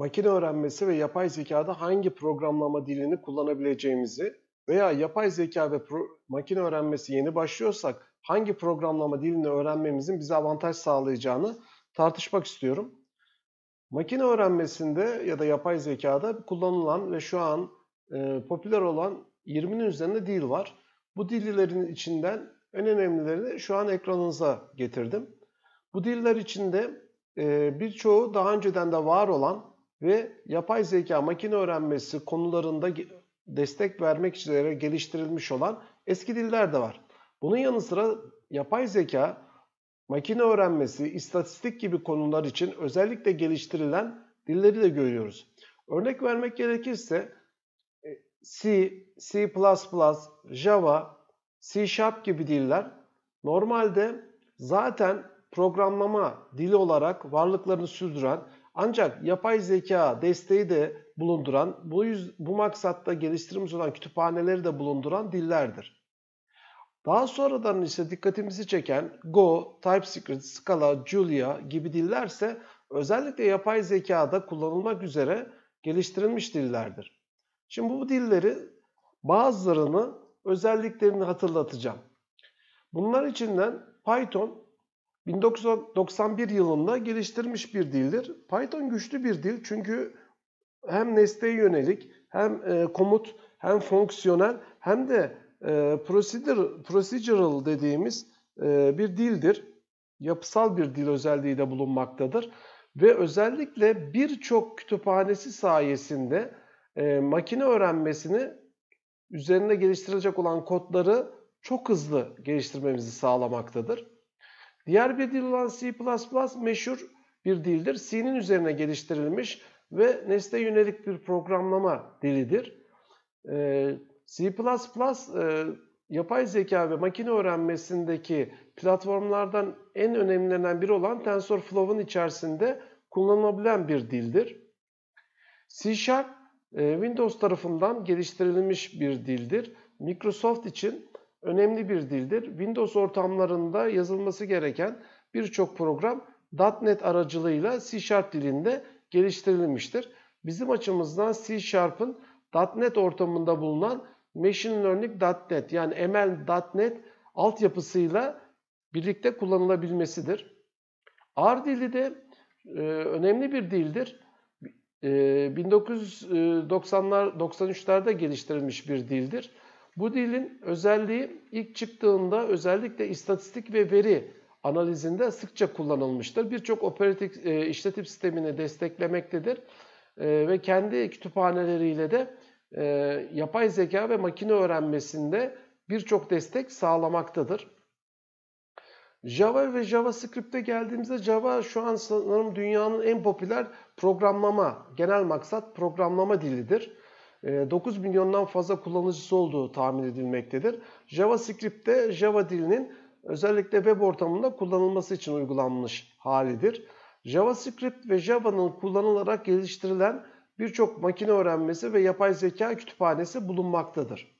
makine öğrenmesi ve yapay zekada hangi programlama dilini kullanabileceğimizi veya yapay zeka ve makine öğrenmesi yeni başlıyorsak hangi programlama dilini öğrenmemizin bize avantaj sağlayacağını tartışmak istiyorum. Makine öğrenmesinde ya da yapay zekada kullanılan ve şu an e, popüler olan 20'nin üzerinde dil var. Bu dillerin içinden en önemlilerini şu an ekranınıza getirdim. Bu diller içinde e, birçoğu daha önceden de var olan ve yapay zeka makine öğrenmesi konularında destek vermek üzere geliştirilmiş olan eski diller de var. Bunun yanı sıra yapay zeka, makine öğrenmesi, istatistik gibi konular için özellikle geliştirilen dilleri de görüyoruz. Örnek vermek gerekirse e, C, C++, Java, C Sharp gibi diller normalde zaten programlama dili olarak varlıklarını sürdüren ancak yapay zeka desteği de bulunduran, bu, yüz, bu maksatta geliştirilmiş olan kütüphaneleri de bulunduran dillerdir. Daha sonradan ise dikkatimizi çeken Go, TypeScript, Scala, Julia gibi dillerse özellikle yapay zekada kullanılmak üzere geliştirilmiş dillerdir. Şimdi bu dilleri bazılarını özelliklerini hatırlatacağım. Bunlar içinden Python 1991 yılında geliştirmiş bir dildir. Python güçlü bir dil çünkü hem nesneye yönelik hem e, komut hem fonksiyonel hem de e, procedure, procedural dediğimiz e, bir dildir. Yapısal bir dil özelliği de bulunmaktadır. Ve özellikle birçok kütüphanesi sayesinde makine öğrenmesini üzerine geliştirecek olan kodları çok hızlı geliştirmemizi sağlamaktadır. Diğer bir dil olan C++ meşhur bir dildir. C'nin üzerine geliştirilmiş ve nesne yönelik bir programlama dilidir. Ee, C++ e, yapay zeka ve makine öğrenmesindeki platformlardan en önemlilerinden biri olan TensorFlow'un içerisinde kullanılabilen bir dildir. C Sharp e, Windows tarafından geliştirilmiş bir dildir. Microsoft için önemli bir dildir. Windows ortamlarında yazılması gereken birçok program .NET aracılığıyla C Sharp dilinde geliştirilmiştir. Bizim açımızdan C Sharp'ın .NET ortamında bulunan Machine Learning.NET yani ML.NET altyapısıyla birlikte kullanılabilmesidir. R dili de e, önemli bir dildir. E, 1990'lar e, 93'lerde geliştirilmiş bir dildir. Bu dilin özelliği ilk çıktığında özellikle istatistik ve veri analizinde sıkça kullanılmıştır. Birçok operatif e, işletim sistemini desteklemektedir e, ve kendi kütüphaneleriyle de e, yapay zeka ve makine öğrenmesinde birçok destek sağlamaktadır. Java ve JavaScript'e geldiğimizde Java şu an sanırım dünyanın en popüler programlama, genel maksat programlama dilidir. 9 ee, milyondan fazla kullanıcısı olduğu tahmin edilmektedir. JavaScript'te Java dilinin özellikle web ortamında kullanılması için uygulanmış halidir. JavaScript ve Java'nın kullanılarak geliştirilen birçok makine öğrenmesi ve yapay zeka kütüphanesi bulunmaktadır.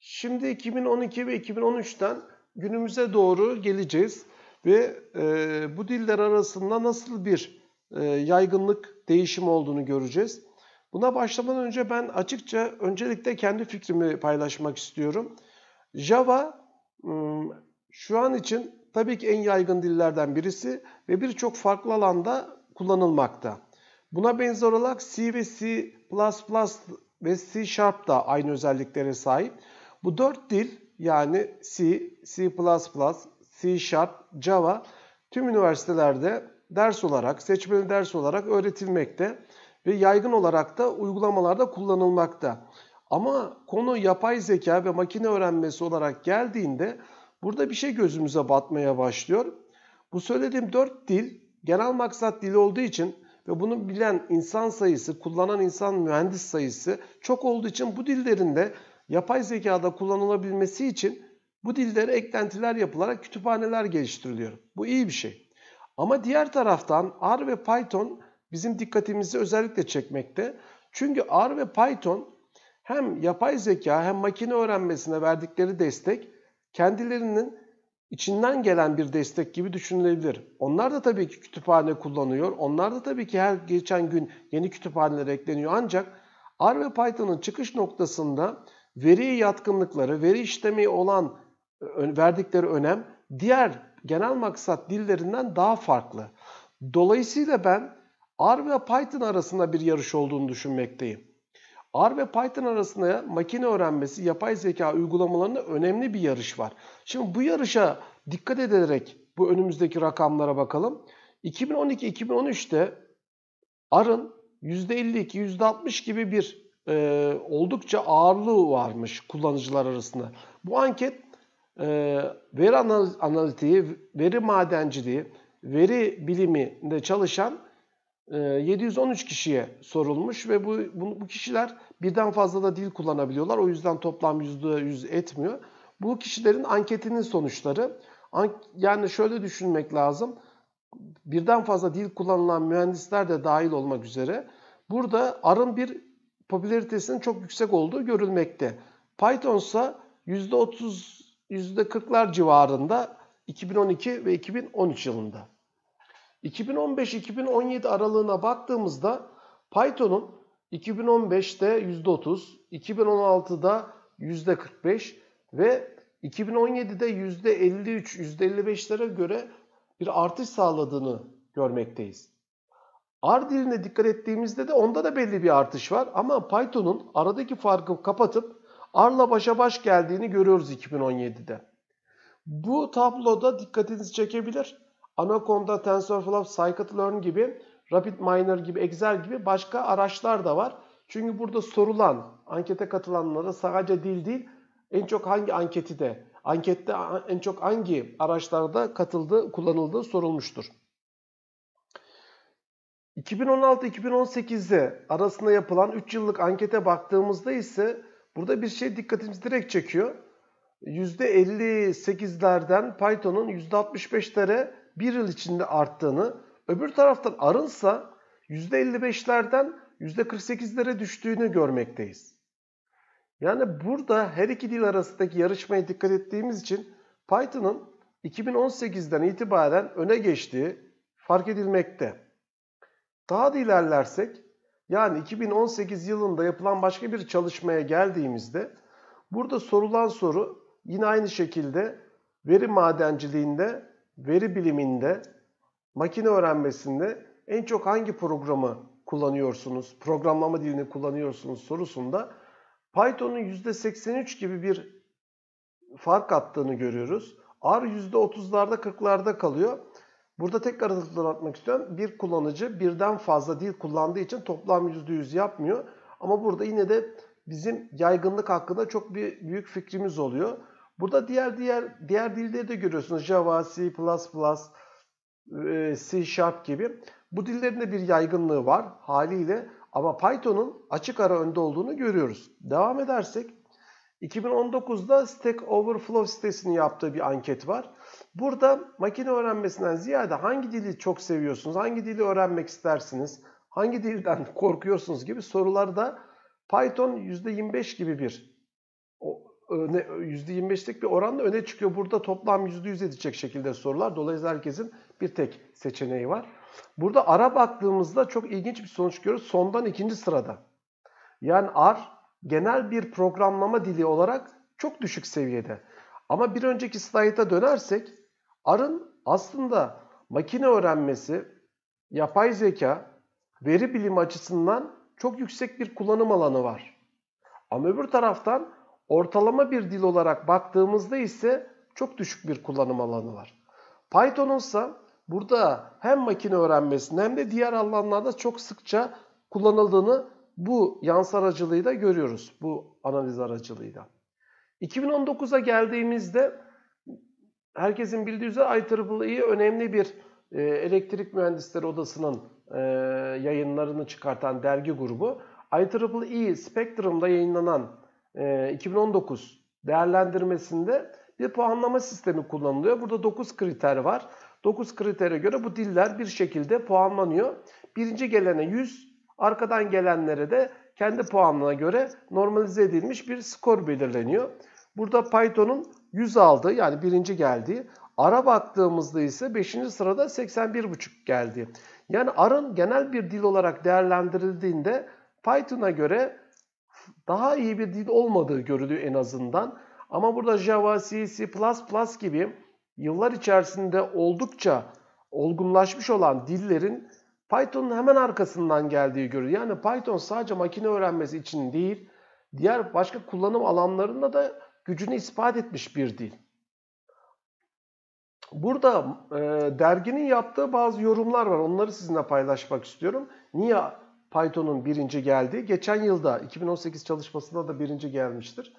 Şimdi 2012 ve 2013'ten günümüze doğru geleceğiz ve e, bu diller arasında nasıl bir e, yaygınlık değişimi olduğunu göreceğiz. Buna başlamadan önce ben açıkça öncelikle kendi fikrimi paylaşmak istiyorum. Java şu an için tabii ki en yaygın dillerden birisi ve birçok farklı alanda kullanılmakta. Buna benzer olarak C ve C++ ve C Sharp da aynı özelliklere sahip. Bu dört dil yani C, C++, C Sharp, Java tüm üniversitelerde ders olarak, seçmeli ders olarak öğretilmekte ve yaygın olarak da uygulamalarda kullanılmakta. Ama konu yapay zeka ve makine öğrenmesi olarak geldiğinde burada bir şey gözümüze batmaya başlıyor. Bu söylediğim dört dil genel maksat dili olduğu için ve bunu bilen insan sayısı, kullanan insan mühendis sayısı çok olduğu için bu dillerin de yapay zekada kullanılabilmesi için bu dillere eklentiler yapılarak kütüphaneler geliştiriliyor. Bu iyi bir şey. Ama diğer taraftan R ve Python bizim dikkatimizi özellikle çekmekte. Çünkü R ve Python hem yapay zeka hem makine öğrenmesine verdikleri destek kendilerinin içinden gelen bir destek gibi düşünülebilir. Onlar da tabii ki kütüphane kullanıyor. Onlar da tabii ki her geçen gün yeni kütüphaneler ekleniyor. Ancak R ve Python'ın çıkış noktasında veri yatkınlıkları, veri işlemi olan e, verdikleri önem diğer genel maksat dillerinden daha farklı. Dolayısıyla ben R ve Python arasında bir yarış olduğunu düşünmekteyim. R ve Python arasında makine öğrenmesi, yapay zeka uygulamalarında önemli bir yarış var. Şimdi bu yarışa dikkat ederek bu önümüzdeki rakamlara bakalım. 2012-2013'te R'ın %52, %60 gibi bir e, oldukça ağırlığı varmış kullanıcılar arasında. Bu anket e, veri analitiği, veri madenciliği, veri biliminde çalışan 713 ee, kişiye sorulmuş ve bu, bu, bu kişiler birden fazla da dil kullanabiliyorlar. O yüzden toplam %100 etmiyor. Bu kişilerin anketinin sonuçları yani şöyle düşünmek lazım. Birden fazla dil kullanılan mühendisler de dahil olmak üzere burada R'ın bir popülaritesinin çok yüksek olduğu görülmekte. Python ise %30 %40'lar civarında 2012 ve 2013 yılında. 2015-2017 aralığına baktığımızda Python'un 2015'te %30, 2016'da %45 ve 2017'de %53, %55'lere göre bir artış sağladığını görmekteyiz. R diline dikkat ettiğimizde de onda da belli bir artış var ama Python'un aradaki farkı kapatıp R'la başa baş geldiğini görüyoruz 2017'de. Bu tabloda dikkatinizi çekebilir. Anaconda, TensorFlow, Scikit-learn gibi, RapidMiner gibi, Excel gibi başka araçlar da var. Çünkü burada sorulan, ankete katılanlara sadece dil değil, en çok hangi anketi de, ankette en çok hangi araçlarda katıldığı, kullanıldığı sorulmuştur. 2016-2018'de arasında yapılan 3 yıllık ankete baktığımızda ise burada bir şey dikkatimizi direkt çekiyor. %58'lerden Python'un %65'lere bir yıl içinde arttığını, öbür taraftan arınsa %55'lerden %48'lere düştüğünü görmekteyiz. Yani burada her iki dil arasındaki yarışmaya dikkat ettiğimiz için Python'ın 2018'den itibaren öne geçtiği fark edilmekte. Daha da ilerlersek yani 2018 yılında yapılan başka bir çalışmaya geldiğimizde burada sorulan soru yine aynı şekilde veri madenciliğinde veri biliminde, makine öğrenmesinde en çok hangi programı kullanıyorsunuz, programlama dilini kullanıyorsunuz sorusunda Python'un %83 gibi bir fark attığını görüyoruz. R %30'larda 40'larda kalıyor. Burada tekrar hatırlatmak istiyorum. Bir kullanıcı birden fazla dil kullandığı için toplam %100 yapmıyor. Ama burada yine de bizim yaygınlık hakkında çok bir büyük fikrimiz oluyor. Burada diğer diğer diğer dilleri de görüyorsunuz. Java, C++, e, C Sharp gibi. Bu dillerin de bir yaygınlığı var haliyle. Ama Python'un açık ara önde olduğunu görüyoruz. Devam edersek 2019'da Stack Overflow sitesini yaptığı bir anket var. Burada makine öğrenmesinden ziyade hangi dili çok seviyorsunuz, hangi dili öğrenmek istersiniz, hangi dilden korkuyorsunuz gibi sorularda Python %25 gibi bir %25'lik bir oranla öne çıkıyor. Burada toplam %100 edecek şekilde sorular. Dolayısıyla herkesin bir tek seçeneği var. Burada ara baktığımızda çok ilginç bir sonuç görüyoruz. Sondan ikinci sırada. Yani R genel bir programlama dili olarak çok düşük seviyede. Ama bir önceki slayta dönersek R'ın aslında makine öğrenmesi, yapay zeka, veri bilimi açısından çok yüksek bir kullanım alanı var. Ama öbür taraftan Ortalama bir dil olarak baktığımızda ise çok düşük bir kullanım alanı var. Python'un ise burada hem makine öğrenmesinde hem de diğer alanlarda çok sıkça kullanıldığını bu yans aracılığıyla görüyoruz. Bu analiz aracılığıyla. 2019'a geldiğimizde herkesin bildiği üzere IEEE önemli bir e, elektrik mühendisleri odasının e, yayınlarını çıkartan dergi grubu. IEEE Spectrum'da yayınlanan e, 2019 değerlendirmesinde bir puanlama sistemi kullanılıyor. Burada 9 kriter var. 9 kritere göre bu diller bir şekilde puanlanıyor. Birinci gelene 100, arkadan gelenlere de kendi puanına göre normalize edilmiş bir skor belirleniyor. Burada Python'un 100 aldığı yani birinci geldiği, ara baktığımızda ise 5. sırada 81.5 geldi. Yani Arın genel bir dil olarak değerlendirildiğinde Python'a göre daha iyi bir dil olmadığı görülüyor en azından. Ama burada Java, C, C++ gibi yıllar içerisinde oldukça olgunlaşmış olan dillerin Python'un hemen arkasından geldiği görülüyor. Yani Python sadece makine öğrenmesi için değil, diğer başka kullanım alanlarında da gücünü ispat etmiş bir dil. Burada e, derginin yaptığı bazı yorumlar var. Onları sizinle paylaşmak istiyorum. Niye Python'un birinci geldi. Geçen yılda 2018 çalışmasında da birinci gelmiştir.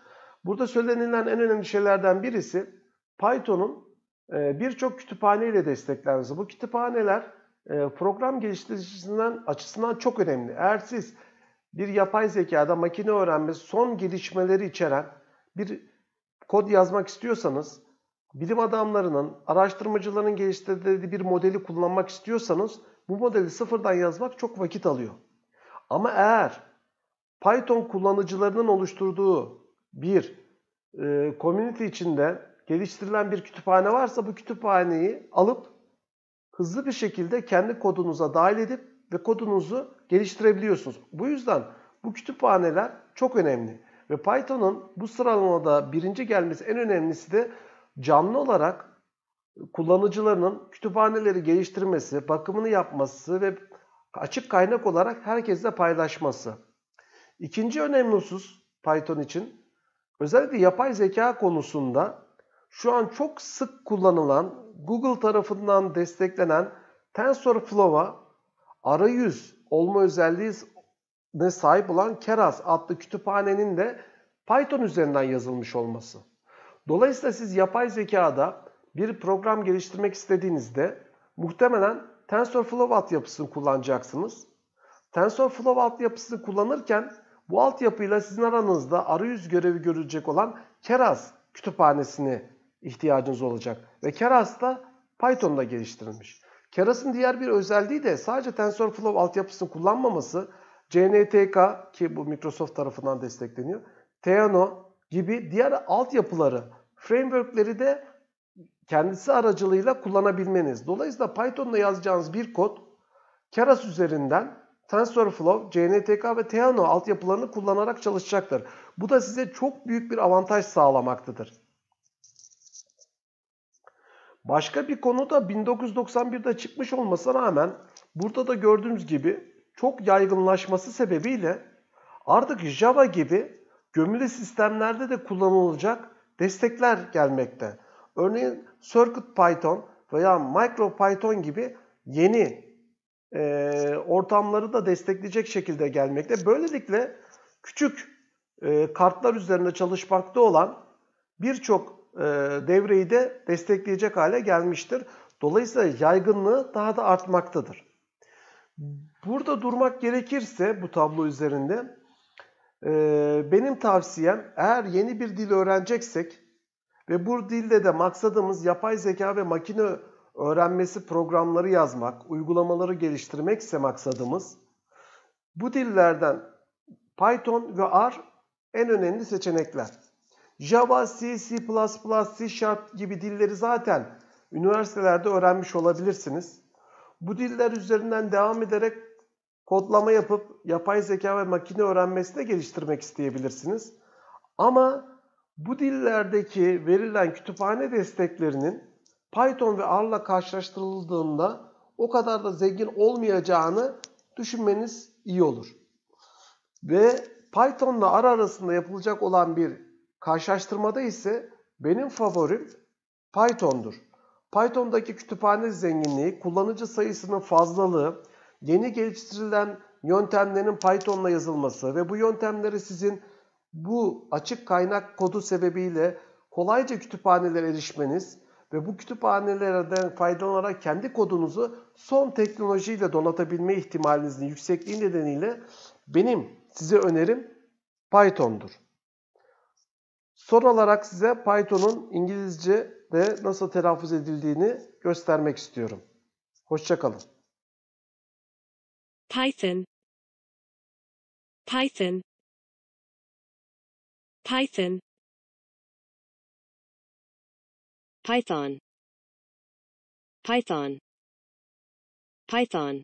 Burada söylenilen en önemli şeylerden birisi Python'un e, birçok kütüphane ile desteklenmesi. Bu kütüphaneler e, program geliştiricisinden açısından çok önemli. Eğer siz bir yapay zekada makine öğrenmesi son gelişmeleri içeren bir kod yazmak istiyorsanız, bilim adamlarının, araştırmacıların geliştirdiği bir modeli kullanmak istiyorsanız bu modeli sıfırdan yazmak çok vakit alıyor. Ama eğer Python kullanıcılarının oluşturduğu bir e, community içinde geliştirilen bir kütüphane varsa bu kütüphaneyi alıp hızlı bir şekilde kendi kodunuza dahil edip ve kodunuzu geliştirebiliyorsunuz. Bu yüzden bu kütüphaneler çok önemli. Ve Python'un bu sıralamada birinci gelmesi en önemlisi de canlı olarak kullanıcılarının kütüphaneleri geliştirmesi, bakımını yapması ve açık kaynak olarak herkesle paylaşması. İkinci önemli husus Python için özellikle yapay zeka konusunda şu an çok sık kullanılan Google tarafından desteklenen TensorFlow'a arayüz olma özelliğine sahip olan Keras adlı kütüphanenin de Python üzerinden yazılmış olması. Dolayısıyla siz yapay zekada bir program geliştirmek istediğinizde muhtemelen TensorFlow altyapısını kullanacaksınız. TensorFlow altyapısını kullanırken bu altyapıyla sizin aranızda arayüz görevi görülecek olan Keras kütüphanesine ihtiyacınız olacak. Ve Keras da Python'da geliştirilmiş. Keras'ın diğer bir özelliği de sadece TensorFlow altyapısını kullanmaması CNTK ki bu Microsoft tarafından destekleniyor. Theano gibi diğer altyapıları, frameworkleri de kendisi aracılığıyla kullanabilmeniz. Dolayısıyla Python'da yazacağınız bir kod Keras üzerinden TensorFlow, CNTK ve Theano altyapılarını kullanarak çalışacaktır. Bu da size çok büyük bir avantaj sağlamaktadır. Başka bir konu da 1991'de çıkmış olmasına rağmen burada da gördüğünüz gibi çok yaygınlaşması sebebiyle artık Java gibi gömülü sistemlerde de kullanılacak destekler gelmekte. Örneğin CircuitPython veya MicroPython gibi yeni e, ortamları da destekleyecek şekilde gelmekte. Böylelikle küçük e, kartlar üzerinde çalışmakta olan birçok e, devreyi de destekleyecek hale gelmiştir. Dolayısıyla yaygınlığı daha da artmaktadır. Burada durmak gerekirse bu tablo üzerinde e, benim tavsiyem eğer yeni bir dil öğreneceksek ve bu dilde de maksadımız yapay zeka ve makine öğrenmesi programları yazmak, uygulamaları geliştirmek ise maksadımız. Bu dillerden Python ve R en önemli seçenekler. Java, C, C++, C Sharp gibi dilleri zaten üniversitelerde öğrenmiş olabilirsiniz. Bu diller üzerinden devam ederek kodlama yapıp yapay zeka ve makine öğrenmesi de geliştirmek isteyebilirsiniz. Ama bu dillerdeki verilen kütüphane desteklerinin Python ve R'la karşılaştırıldığında o kadar da zengin olmayacağını düşünmeniz iyi olur. Ve Python'la R arasında yapılacak olan bir karşılaştırmada ise benim favorim Python'dur. Python'daki kütüphane zenginliği, kullanıcı sayısının fazlalığı, yeni geliştirilen yöntemlerin Python'la yazılması ve bu yöntemleri sizin bu açık kaynak kodu sebebiyle kolayca kütüphanelere erişmeniz ve bu kütüphanelerden faydalanarak kendi kodunuzu son teknolojiyle donatabilme ihtimalinizin yüksekliği nedeniyle benim size önerim Python'dur. Son olarak size Python'un İngilizce'de nasıl telaffuz edildiğini göstermek istiyorum. Hoşçakalın. Python Python Python Python Python Python